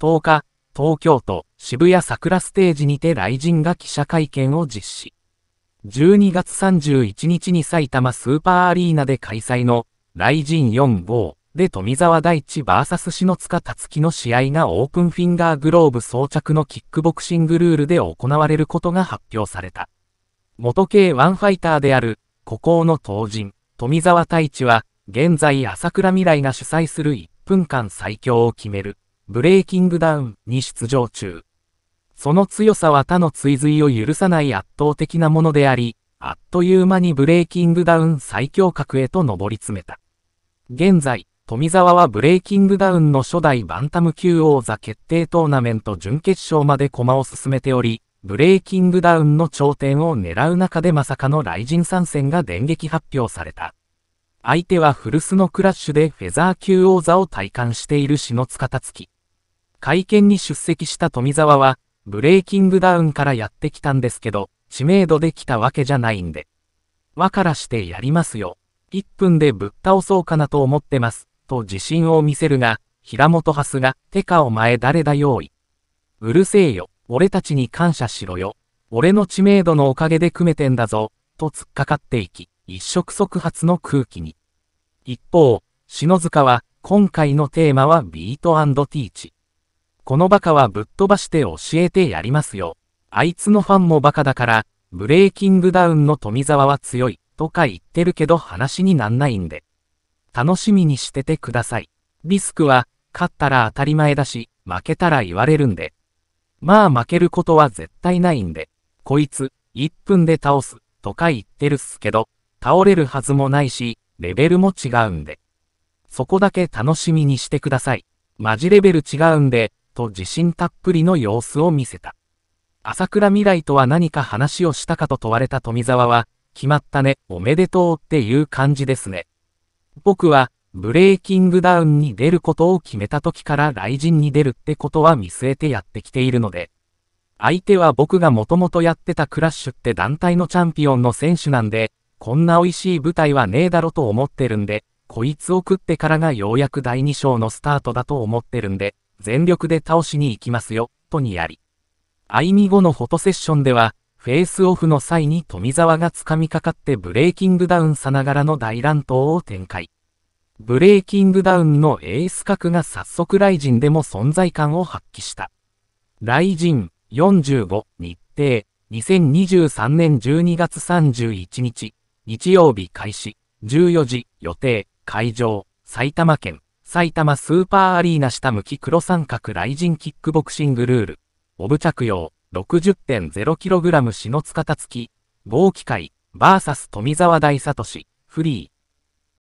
10日、東京都渋谷桜ステージにて雷神が記者会見を実施。12月31日に埼玉スーパーアリーナで開催の雷神4号で富澤大地 VS 篠塚達樹の試合がオープンフィンガーグローブ装着のキックボクシングルールで行われることが発表された。元 K1 ファイターである、孤高の当人、富澤太一は、現在朝倉未来が主催する1分間最強を決めるブレイキングダウンに出場中。その強さは他の追随を許さない圧倒的なものであり、あっという間にブレイキングダウン最強格へと上り詰めた。現在、富澤はブレイキングダウンの初代バンタム級王座決定トーナメント準決勝まで駒を進めており、ブレイキングダウンの頂点を狙う中でまさかの雷神参戦が電撃発表された。相手は古巣のクラッシュでフェザー級王座を体感している篠塚達き。会見に出席した富澤は、ブレイキングダウンからやってきたんですけど、知名度できたわけじゃないんで。わからしてやりますよ。1分でぶっ倒そうかなと思ってます、と自信を見せるが、平本ハスが、てかお前誰だ用意。うるせえよ、俺たちに感謝しろよ。俺の知名度のおかげで組めてんだぞ、と突っかかっていき、一触即発の空気に。一方、篠塚は、今回のテーマはビートティーチ。このバカはぶっ飛ばして教えてやりますよ。あいつのファンもバカだから、ブレイキングダウンの富澤は強い、とか言ってるけど話になんないんで。楽しみにしててください。リスクは、勝ったら当たり前だし、負けたら言われるんで。まあ負けることは絶対ないんで。こいつ、1分で倒す、とか言ってるっすけど、倒れるはずもないし、レベルも違うんで。そこだけ楽しみにしてください。マジレベル違うんで、と自信たっぷりの様子を見せた。朝倉未来とは何か話をしたかと問われた富澤は、決まったね、おめでとうっていう感じですね。僕は、ブレイキングダウンに出ることを決めた時から雷神に出るってことは見据えてやってきているので。相手は僕がもともとやってたクラッシュって団体のチャンピオンの選手なんで、こんな美味しい舞台はねえだろと思ってるんで、こいつを食ってからがようやく第2章のスタートだと思ってるんで、全力で倒しに行きますよ、とにあり。あいみ後のフォトセッションでは、フェイスオフの際に富澤が掴みかかってブレイキングダウンさながらの大乱闘を展開。ブレイキングダウンのエース格が早速ライジンでも存在感を発揮した。ライジン45日程2023年12月31日日曜日開始14時予定会場埼玉県埼玉スーパーアリーナ下向き黒三角雷神キックボクシングルール、オブ着用、60.0kg 篠塚たつき、合機会、VS 富澤大聡、フリー。